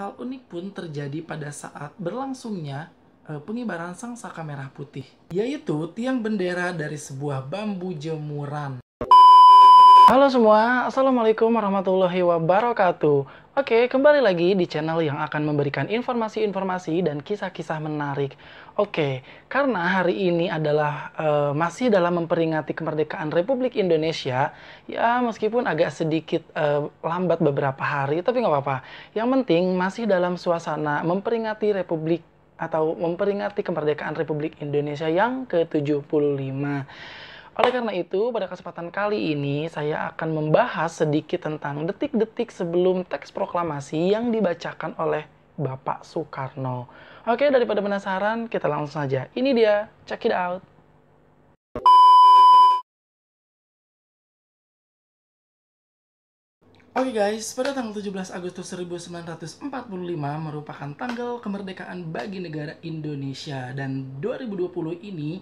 Hal unik pun terjadi pada saat berlangsungnya eh, pengibaran sang saka merah putih, yaitu tiang bendera dari sebuah bambu jemuran. Halo semua, Assalamualaikum warahmatullahi wabarakatuh. Oke, kembali lagi di channel yang akan memberikan informasi-informasi dan kisah-kisah menarik. Oke, karena hari ini adalah e, masih dalam memperingati kemerdekaan Republik Indonesia, ya meskipun agak sedikit e, lambat beberapa hari, tapi nggak apa-apa. Yang penting masih dalam suasana memperingati Republik atau memperingati kemerdekaan Republik Indonesia yang ke-75. Oleh karena itu, pada kesempatan kali ini saya akan membahas sedikit tentang detik-detik sebelum teks proklamasi yang dibacakan oleh Bapak Soekarno. Oke, daripada penasaran, kita langsung saja. Ini dia, check it out. Oke okay guys, pada tanggal 17 Agustus 1945 merupakan tanggal kemerdekaan bagi negara Indonesia dan 2020 ini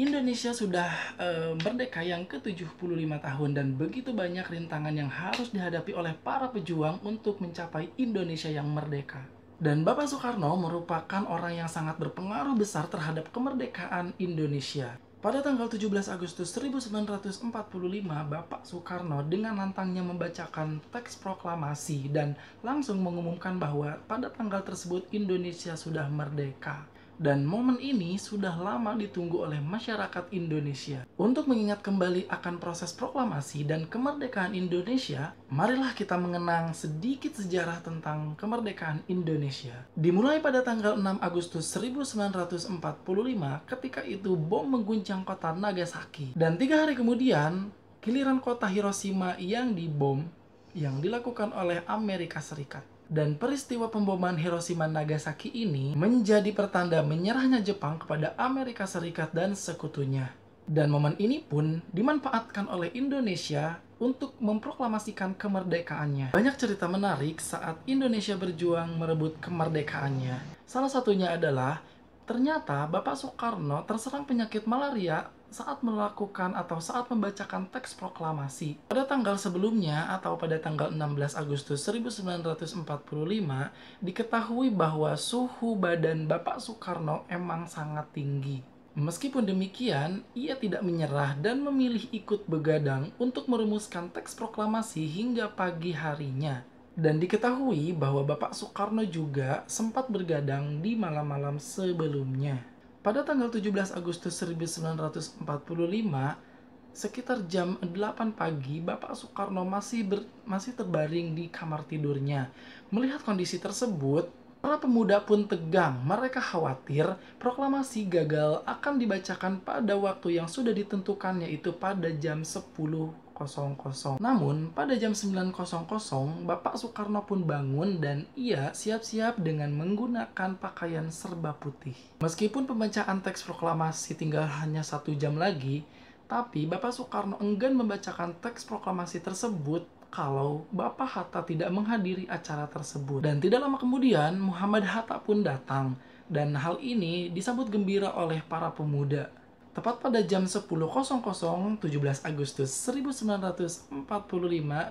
Indonesia sudah e, merdeka yang ke-75 tahun dan begitu banyak rintangan yang harus dihadapi oleh para pejuang untuk mencapai Indonesia yang merdeka. Dan Bapak Soekarno merupakan orang yang sangat berpengaruh besar terhadap kemerdekaan Indonesia. Pada tanggal 17 Agustus 1945, Bapak Soekarno dengan lantangnya membacakan teks proklamasi dan langsung mengumumkan bahwa pada tanggal tersebut Indonesia sudah merdeka dan momen ini sudah lama ditunggu oleh masyarakat Indonesia. Untuk mengingat kembali akan proses proklamasi dan kemerdekaan Indonesia, marilah kita mengenang sedikit sejarah tentang kemerdekaan Indonesia. Dimulai pada tanggal 6 Agustus 1945, ketika itu bom mengguncang kota Nagasaki. Dan tiga hari kemudian, giliran kota Hiroshima yang dibom yang dilakukan oleh Amerika Serikat dan peristiwa pemboman Hiroshima Nagasaki ini menjadi pertanda menyerahnya Jepang kepada Amerika Serikat dan sekutunya. Dan momen ini pun dimanfaatkan oleh Indonesia untuk memproklamasikan kemerdekaannya. Banyak cerita menarik saat Indonesia berjuang merebut kemerdekaannya. Salah satunya adalah Ternyata Bapak Soekarno terserang penyakit malaria saat melakukan atau saat membacakan teks proklamasi. Pada tanggal sebelumnya atau pada tanggal 16 Agustus 1945, diketahui bahwa suhu badan Bapak Soekarno emang sangat tinggi. Meskipun demikian, ia tidak menyerah dan memilih ikut begadang untuk merumuskan teks proklamasi hingga pagi harinya. Dan diketahui bahwa Bapak Soekarno juga sempat bergadang di malam-malam sebelumnya. Pada tanggal 17 Agustus 1945, sekitar jam 8 pagi Bapak Soekarno masih ber, masih terbaring di kamar tidurnya. Melihat kondisi tersebut, para pemuda pun tegang. Mereka khawatir proklamasi gagal akan dibacakan pada waktu yang sudah ditentukannya, yaitu pada jam 10 namun, pada jam 9.00, Bapak Soekarno pun bangun dan ia siap-siap dengan menggunakan pakaian serba putih. Meskipun pembacaan teks proklamasi tinggal hanya satu jam lagi, tapi Bapak Soekarno enggan membacakan teks proklamasi tersebut kalau Bapak Hatta tidak menghadiri acara tersebut. Dan tidak lama kemudian, Muhammad Hatta pun datang, dan hal ini disambut gembira oleh para pemuda. Tepat pada jam 10.00 17 Agustus 1945,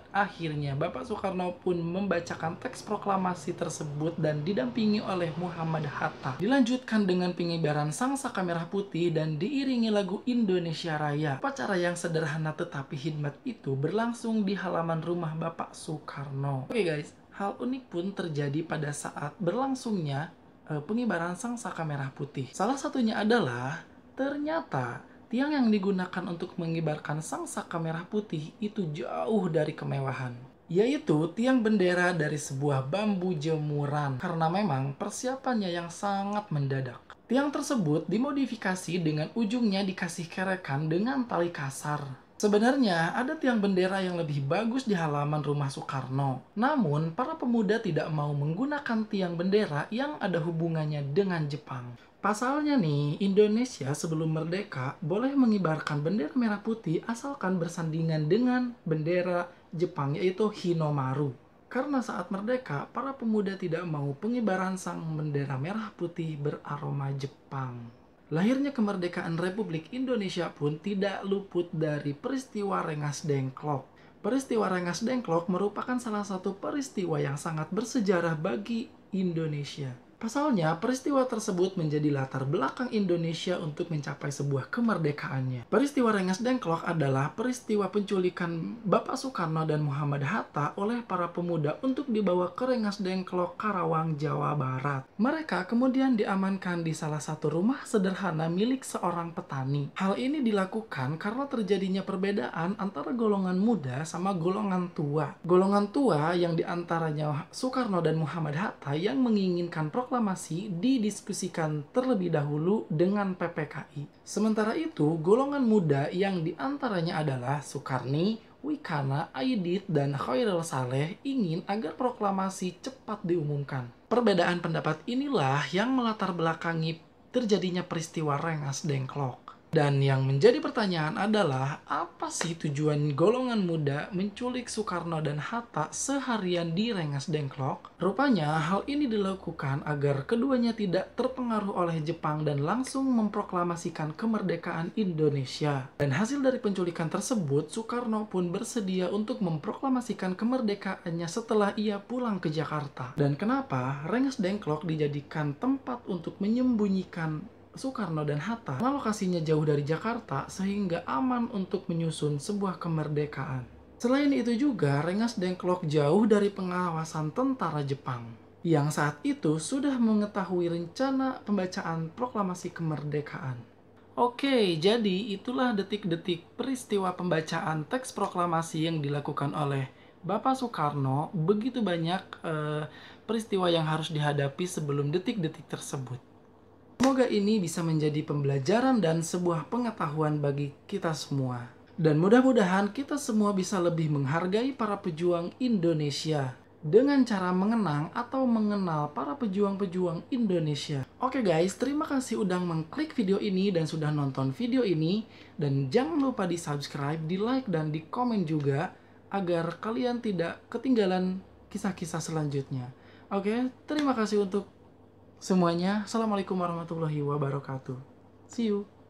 akhirnya Bapak Soekarno pun membacakan teks proklamasi tersebut dan didampingi oleh Muhammad Hatta. Dilanjutkan dengan pengibaran Sang Saka Merah Putih dan diiringi lagu Indonesia Raya. Upacara yang sederhana tetapi hikmat itu berlangsung di halaman rumah Bapak Soekarno. Oke okay guys, hal unik pun terjadi pada saat berlangsungnya eh, pengibaran Sang Saka Merah Putih. Salah satunya adalah Ternyata, tiang yang digunakan untuk mengibarkan sang saka merah putih itu jauh dari kemewahan yaitu tiang bendera dari sebuah bambu jemuran karena memang persiapannya yang sangat mendadak. Tiang tersebut dimodifikasi dengan ujungnya dikasih kerekan dengan tali kasar. Sebenarnya ada tiang bendera yang lebih bagus di halaman rumah Soekarno. Namun, para pemuda tidak mau menggunakan tiang bendera yang ada hubungannya dengan Jepang. Pasalnya nih, Indonesia sebelum merdeka boleh mengibarkan bendera merah putih asalkan bersandingan dengan bendera Jepang yaitu Hinomaru. Karena saat merdeka, para pemuda tidak mau pengibaran sang bendera merah putih beraroma Jepang. Lahirnya kemerdekaan Republik Indonesia pun tidak luput dari peristiwa Rengas Dengklok. Peristiwa Rengas Dengklok merupakan salah satu peristiwa yang sangat bersejarah bagi Indonesia Pasalnya, peristiwa tersebut menjadi latar belakang Indonesia untuk mencapai sebuah kemerdekaannya. Peristiwa Rengas Dengklok adalah peristiwa penculikan Bapak Soekarno dan Muhammad Hatta oleh para pemuda untuk dibawa ke Rengas Dengklok, Karawang, Jawa Barat. Mereka kemudian diamankan di salah satu rumah sederhana milik seorang petani. Hal ini dilakukan karena terjadinya perbedaan antara golongan muda sama golongan tua. Golongan tua yang diantaranya Soekarno dan Muhammad Hatta yang menginginkan prok proklamasi didiskusikan terlebih dahulu dengan PPKI. Sementara itu, golongan muda yang diantaranya adalah Soekarni, Wikana, Aidit, dan Khairul Saleh ingin agar proklamasi cepat diumumkan. Perbedaan pendapat inilah yang melatar belakangi terjadinya peristiwa Rengas Dengklok. Dan yang menjadi pertanyaan adalah, apa sih tujuan golongan muda menculik Soekarno dan Hatta seharian di Rengas Dengklok? Rupanya hal ini dilakukan agar keduanya tidak terpengaruh oleh Jepang dan langsung memproklamasikan kemerdekaan Indonesia. Dan hasil dari penculikan tersebut, Soekarno pun bersedia untuk memproklamasikan kemerdekaannya setelah ia pulang ke Jakarta. Dan kenapa Rengas Dengklok dijadikan tempat untuk menyembunyikan Soekarno dan Hatta karena lokasinya jauh dari Jakarta sehingga aman untuk menyusun sebuah kemerdekaan. Selain itu juga, Rengas Dengklok jauh dari pengawasan tentara Jepang yang saat itu sudah mengetahui rencana pembacaan proklamasi kemerdekaan. Oke, jadi itulah detik-detik peristiwa pembacaan teks proklamasi yang dilakukan oleh Bapak Soekarno. Begitu banyak eh, peristiwa yang harus dihadapi sebelum detik-detik tersebut. Semoga ini bisa menjadi pembelajaran dan sebuah pengetahuan bagi kita semua. Dan mudah-mudahan kita semua bisa lebih menghargai para pejuang Indonesia dengan cara mengenang atau mengenal para pejuang-pejuang Indonesia. Oke guys, terima kasih udah mengklik video ini dan sudah nonton video ini. Dan jangan lupa di subscribe, di like, dan di komen juga agar kalian tidak ketinggalan kisah-kisah selanjutnya. Oke, terima kasih untuk semuanya. Assalamualaikum warahmatullahi wabarakatuh. See you.